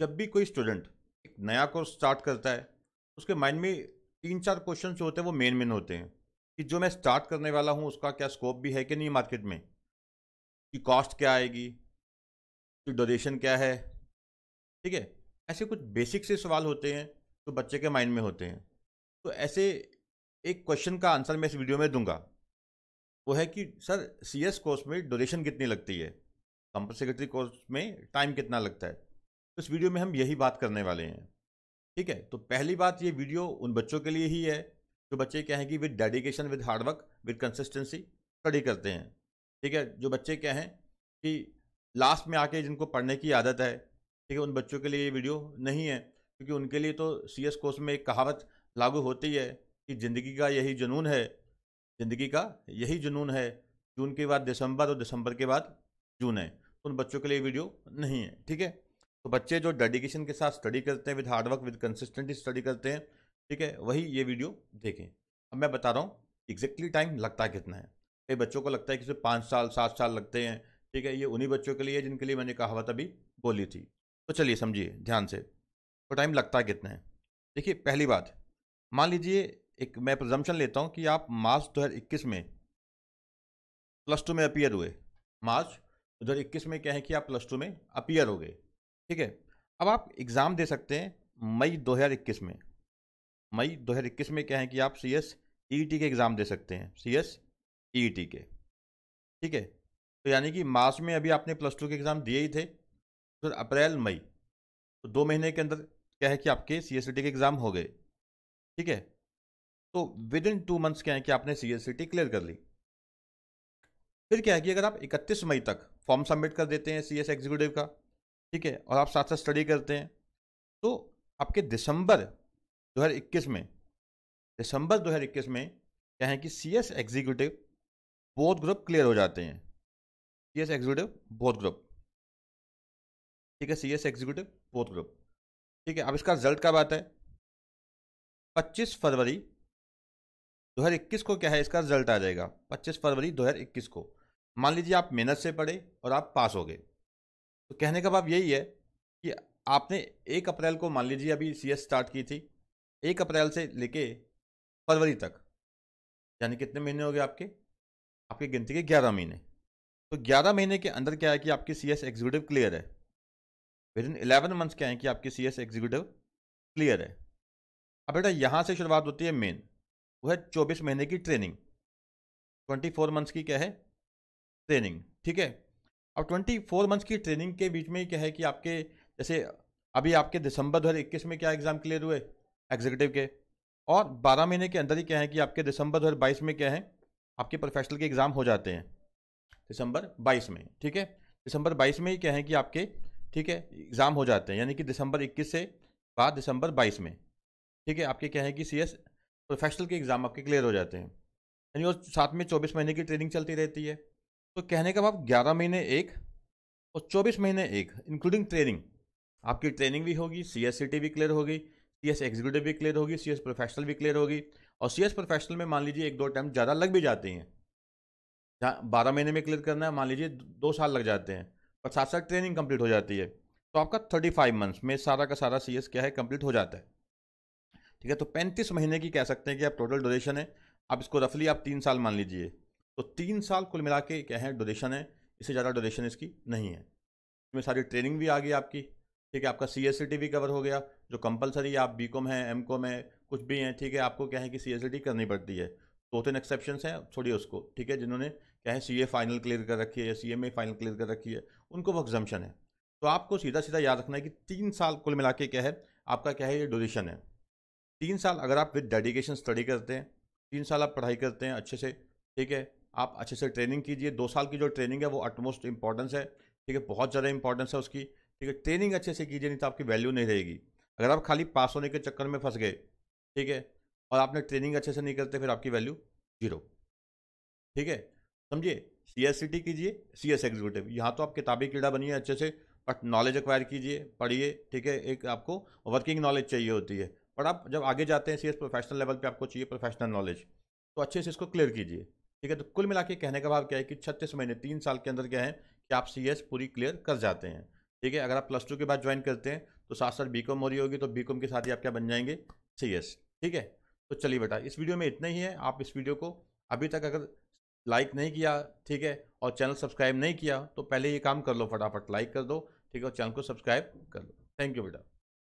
जब भी कोई स्टूडेंट एक नया कोर्स स्टार्ट करता है उसके माइंड में तीन चार क्वेश्चन जो होते हैं वो मेन मेन होते हैं कि जो मैं स्टार्ट करने वाला हूँ उसका क्या स्कोप भी है कि नहीं मार्केट में कि कॉस्ट क्या आएगी कि ड्यूरेशन क्या है ठीक है ऐसे कुछ बेसिक से सवाल होते हैं जो बच्चे के माइंड में होते हैं तो ऐसे एक क्वेश्चन का आंसर मैं इस वीडियो में दूंगा वो है कि सर सीएस कोर्स में ड्यूरेशन कितनी लगती है कंपल्सरी कोर्स में टाइम कितना लगता है तो इस वीडियो में हम यही बात करने वाले हैं ठीक है तो पहली बात ये वीडियो उन बच्चों के लिए ही है जो बच्चे क्या हैं कि with dedication with hard work with consistency study करते हैं ठीक है जो बच्चे क्या हैं कि लास्ट में आके जिनको पढ़ने की आदत है ठीक है उन बच्चों के लिए ये वीडियो नहीं है क्योंकि उनके लिए तो सी एस कोर्स में एक कहावत लागू होती है कि ज़िंदगी का यही जुनून है ज़िंदगी का यही जुनून है जून के बाद दिसंबर और दिसंबर के बाद जून है तो उन बच्चों के लिए वीडियो नहीं है ठीक है तो बच्चे जो डेडिकेशन के साथ स्टडी करते हैं with hard work with consistently study करते हैं ठीक है वही ये वीडियो देखें अब मैं बता रहा हूँ एग्जैक्टली टाइम लगता कितना है कई बच्चों को लगता है कि सिर्फ पाँच साल सात साल लगते हैं ठीक है ये उन्हीं बच्चों के लिए जिनके लिए मैंने कहावत अभी बोली थी तो चलिए समझिए ध्यान से तो टाइम लगता कितना है देखिए पहली बात मान लीजिए एक मैं प्रजम्पन लेता हूँ कि आप मार्च दो में प्लस टू में अपियर हुए मार्च दो में क्या है कि आप प्लस टू में अपियर हो गए ठीक है अब आप एग्ज़ाम दे सकते हैं मई 2021 में मई 2021 में क्या है कि आप सी एस टी के एग्ज़ाम दे सकते हैं सी एस टी के ठीक है तो यानी कि मार्च में अभी आपने प्लस टू के एग्ज़ाम दिए ही थे फिर तो अप्रैल मई तो दो महीने के अंदर क्या है कि आपके सी एस e के एग्ज़ाम हो गए ठीक है तो विद इन टू मंथ्स क्या है कि आपने सी एस क्लियर कर ली फिर क्या है कि अगर आप 31 मई तक फॉर्म सबमिट कर देते हैं सी एस एग्जीक्यूटिव का ठीक है और आप साथ साथ स्टडी करते हैं तो आपके दिसंबर 2021 में दिसंबर 2021 में क्या है कि C S executive both group clear हो जाते हैं C S executive both group ठीक है C S executive both group ठीक है अब इसका रिजल्ट कब आता है 25 फरवरी 2021 को क्या है इसका रिजल्ट आ जाएगा 25 फरवरी 2021 को मान लीजिए आप मेहनत से पढ़े और आप पास हो गए तो कहने का भाव यही है कि आपने एक अप्रैल को मान लीजिए अभी सी स्टार्ट की थी एक अप्रैल से लेके फरवरी तक यानी कितने महीने हो गए आपके आपकी गिनती के ग्यारह महीने तो ग्यारह महीने के अंदर क्या है कि आपकी सी एस एग्जीक्यूटिव क्लियर है विद इन इलेवन मंथ्स क्या है कि आपकी सी एस एग्जीक्यूटिव क्लियर है अब बेटा यहाँ से शुरुआत होती है मेन वो है चौबीस महीने की ट्रेनिंग ट्वेंटी फोर मंथ्स की क्या है ट्रेनिंग ठीक है अब ट्वेंटी फोर मंथ्स की ट्रेनिंग के बीच में ही क्या है कि आपके जैसे अभी आपके दिसंबर दो में क्या एग्ज़ाम क्लियर हुए एग्जीक्यूटिव के और 12 महीने के अंदर ही क्या है कि आपके दिसंबर दो में क्या है आपके प्रोफेशनल के एग्ज़ाम हो जाते हैं दिसंबर 22 में ठीक है दिसंबर 22 में ही क्या है कि आपके ठीक है एग्ज़ाम हो जाते हैं यानी कि दिसंबर 21 से बाद दिसंबर 22 में ठीक है आपके क्या है कि सी प्रोफेशनल के एग्ज़ाम आपके क्लियर हो जाते हैं यानी और साथ में चौबीस महीने की ट्रेनिंग चलती रहती है तो कहने का भाव ग्यारह महीने एक और चौबीस महीने एक इंक्लूडिंग ट्रेनिंग आपकी ट्रेनिंग भी होगी सी एस भी क्लियर होगी सी एस एग्जीक्यूटिव भी क्लियर होगी सी एस प्रोफेशनल भी क्लियर होगी और सी एस प्रोफेशनल में मान लीजिए एक दो अटैम्प्ट ज़्यादा लग भी जाते हैं जहाँ बारह महीने में क्लियर करना है मान लीजिए दो साल लग जाते हैं पर साथ साथ ट्रेनिंग कंप्लीट हो जाती है तो आपका थर्टी फाइव मंथ्स में सारा का सारा सी एस क्या है कंप्लीट हो जाता है ठीक है तो पैंतीस महीने की कह सकते हैं कि आप टोटल ड्यूरेशन है आप इसको रफली आप तीन साल मान लीजिए तो तीन साल कुल मिला के क्या है डोनेशन है इससे ज़्यादा डोनेशन इसकी नहीं है इसमें सारी ट्रेनिंग भी आ गई आपकी ठीक है आपका सी एस भी कवर हो गया जो कंपलसरी आप बी कॉम है एम कॉम है कुछ भी हैं ठीक है आपको क्या है कि सी एस करनी पड़ती है दो तीन एक्सेप्शन हैं छोड़िए उसको ठीक है जिन्होंने क्या है सी ए फाइनल क्लियर कर रखी है या C M A final clear कर रखी है उनको वो एग्जामेशन है तो आपको सीधा सीधा याद रखना है कि तीन साल कुल मिला के क्या है आपका क्या है ये ड्यूरेशन है तीन साल अगर आप विद डेडिकेशन स्टडी करते हैं तीन साल आप पढ़ाई करते हैं अच्छे से ठीक है आप अच्छे से ट्रेनिंग कीजिए दो साल की जो ट्रेनिंग है वो अटमोस्ट इंपॉर्टेंस है ठीक है बहुत ज़्यादा इंपॉर्टेंस है उसकी ठीक है ट्रेनिंग अच्छे से कीजिए नहीं तो आपकी वैल्यू नहीं रहेगी अगर आप खाली पास होने के चक्कर में फंस गए ठीक है और आपने ट्रेनिंग अच्छे से नहीं करते फिर आपकी वैल्यू जीरो ठीक है समझिए सी एस सी टी कीजिए सी एस एग्जीक्यूटिव यहाँ तो आप किताबी कीड़ा बनिए अच्छे से बट नॉलेज अक्वायर कीजिए पढ़िए ठीक है एक आपको वर्किंग नॉलेज चाहिए होती है बट आप जब आगे जाते हैं सी एस प्रोफेशनल लेवल पर आपको चाहिए प्रोफेशनल नॉलेज तो अच्छे से इसको क्लियर कीजिए ठीक है तो कुल मिला के कहने का भाव क्या है कि छत्तीस महीने तीन साल के अंदर क्या है कि आप सी पूरी क्लियर कर जाते हैं ठीक है अगर आप प्लस टू के बाद ज्वाइन करते हैं तो साथ साथ बी हो रही होगी तो बी के साथ ही आप क्या बन जाएंगे सी ठीक है तो चलिए बेटा इस वीडियो में इतना ही है आप इस वीडियो को अभी तक अगर लाइक नहीं किया ठीक है और चैनल सब्सक्राइब नहीं किया तो पहले ये काम कर लो फटाफट लाइक कर दो ठीक है और चैनल को सब्सक्राइब कर लो थैंक यू बेटा